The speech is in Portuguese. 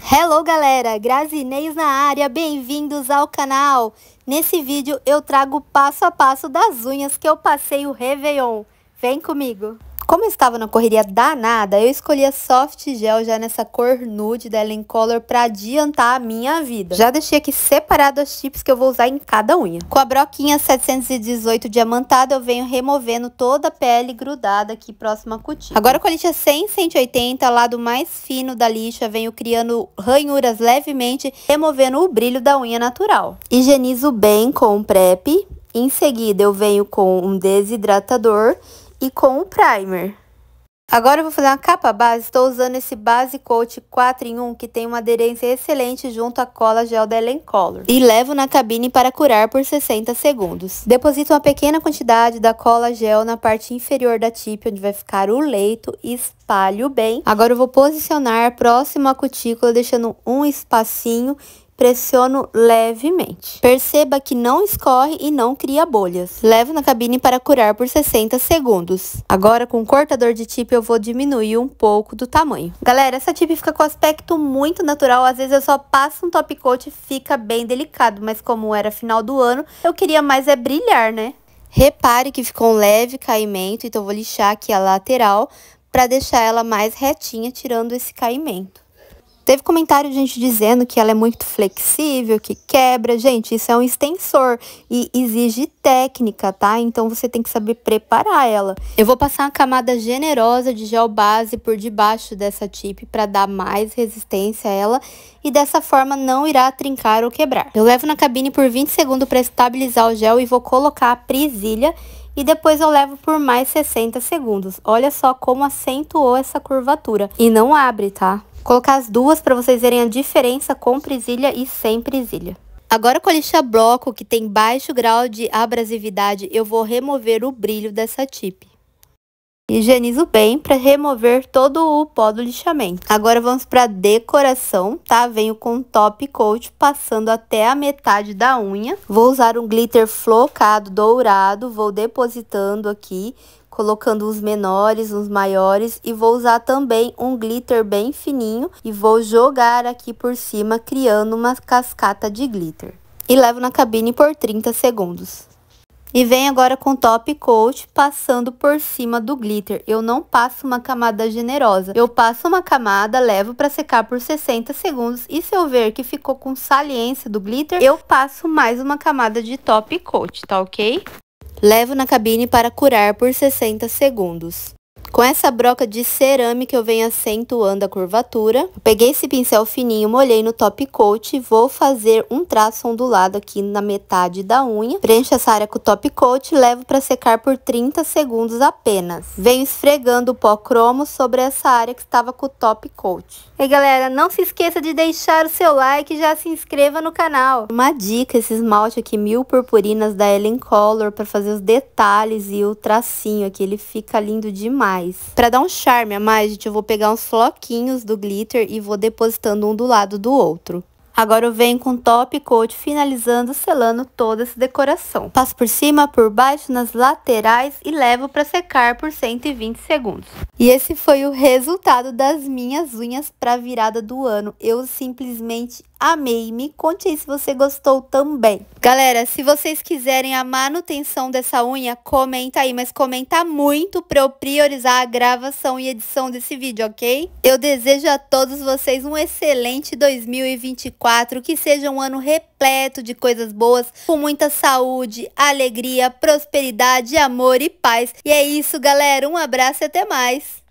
Hello galera, Grazinês na área, bem-vindos ao canal! Nesse vídeo eu trago passo a passo das unhas que eu passei o Réveillon. Vem comigo! Como eu estava na correria danada, eu escolhi a Soft Gel já nessa cor nude da Ellen Color para adiantar a minha vida. Já deixei aqui separado as chips que eu vou usar em cada unha. Com a broquinha 718 diamantada, eu venho removendo toda a pele grudada aqui próxima à cutícula. Agora com a lixa 100 180, lado mais fino da lixa, venho criando ranhuras levemente, removendo o brilho da unha natural. Higienizo bem com o prep. Em seguida, eu venho com um desidratador e com o primer. Agora eu vou fazer uma capa base, estou usando esse Base Coat 4 em 1 que tem uma aderência excelente junto à cola gel da Ellen Color. E levo na cabine para curar por 60 segundos. Deposito uma pequena quantidade da cola gel na parte inferior da tip, onde vai ficar o leito e espalho bem. Agora eu vou posicionar próximo à cutícula, deixando um espacinho pressiono levemente. Perceba que não escorre e não cria bolhas. Levo na cabine para curar por 60 segundos. Agora com o cortador de tip eu vou diminuir um pouco do tamanho. Galera, essa tip fica com aspecto muito natural, às vezes eu só passo um top coat e fica bem delicado, mas como era final do ano, eu queria mais é brilhar, né? Repare que ficou um leve caimento, então vou lixar aqui a lateral para deixar ela mais retinha, tirando esse caimento. Teve comentário de gente dizendo que ela é muito flexível, que quebra. Gente, isso é um extensor e exige técnica, tá? Então você tem que saber preparar ela. Eu vou passar uma camada generosa de gel base por debaixo dessa tip para dar mais resistência a ela e dessa forma não irá trincar ou quebrar. Eu levo na cabine por 20 segundos para estabilizar o gel e vou colocar a prisilha e depois eu levo por mais 60 segundos. Olha só como acentuou essa curvatura. E não abre, tá? Colocar as duas para vocês verem a diferença com presilha e sem presilha. Agora com a lixa bloco, que tem baixo grau de abrasividade, eu vou remover o brilho dessa tip. Higienizo bem para remover todo o pó do lixamento. Agora vamos para decoração, tá? Venho com um top coat passando até a metade da unha. Vou usar um glitter flocado dourado, vou depositando aqui, colocando os menores, os maiores. E vou usar também um glitter bem fininho e vou jogar aqui por cima, criando uma cascata de glitter. E levo na cabine por 30 segundos. E vem agora com top coat, passando por cima do glitter. Eu não passo uma camada generosa. Eu passo uma camada, levo para secar por 60 segundos. E se eu ver que ficou com saliência do glitter, eu passo mais uma camada de top coat, tá ok? Levo na cabine para curar por 60 segundos. Com essa broca de cerâmica eu venho acentuando a curvatura. peguei esse pincel fininho, molhei no top coat e vou fazer um traço ondulado aqui na metade da unha. Preencho essa área com o top coat e levo para secar por 30 segundos apenas. Venho esfregando o pó cromo sobre essa área que estava com o top coat. E galera, não se esqueça de deixar o seu like e já se inscreva no canal. Uma dica, esse esmalte aqui, Mil Purpurinas da Ellen Color, para fazer os detalhes e o tracinho aqui, ele fica lindo demais mais. Para dar um charme a mais, gente, eu vou pegar uns floquinhos do glitter e vou depositando um do lado do outro. Agora eu venho com top coat finalizando, selando toda essa decoração. Passo por cima, por baixo, nas laterais e levo para secar por 120 segundos. E esse foi o resultado das minhas unhas para virada do ano. Eu simplesmente amei. Me conte aí se você gostou também. Galera, se vocês quiserem a manutenção dessa unha, comenta aí, mas comenta muito para eu priorizar a gravação e edição desse vídeo, ok? Eu desejo a todos vocês um excelente 2024. 2024, que seja um ano repleto de coisas boas, com muita saúde, alegria, prosperidade, amor e paz. E é isso, galera. Um abraço e até mais.